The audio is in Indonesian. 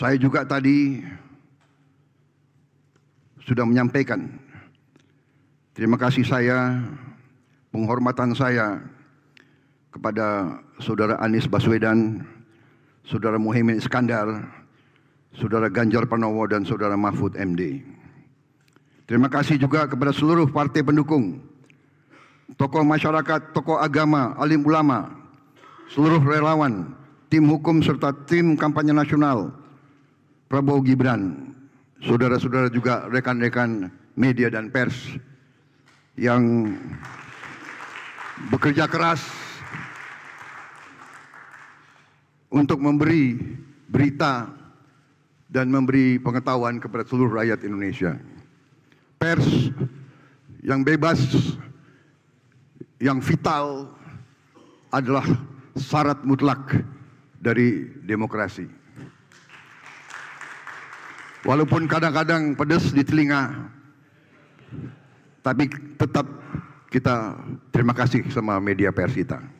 Saya juga tadi sudah menyampaikan terima kasih saya, penghormatan saya kepada saudara Anies Baswedan, saudara Muhammad Iskandar, saudara Ganjar Pranowo dan saudara Mahfud MD. Terima kasih juga kepada seluruh partai pendukung, tokoh masyarakat, tokoh agama, alim ulama, seluruh relawan, tim hukum serta tim kampanye nasional Prabowo Gibran, saudara-saudara juga rekan-rekan media dan pers yang bekerja keras untuk memberi berita dan memberi pengetahuan kepada seluruh rakyat Indonesia. Pers yang bebas, yang vital adalah syarat mutlak dari demokrasi. Walaupun kadang-kadang pedas di telinga, tapi tetap kita terima kasih sama media pers kita.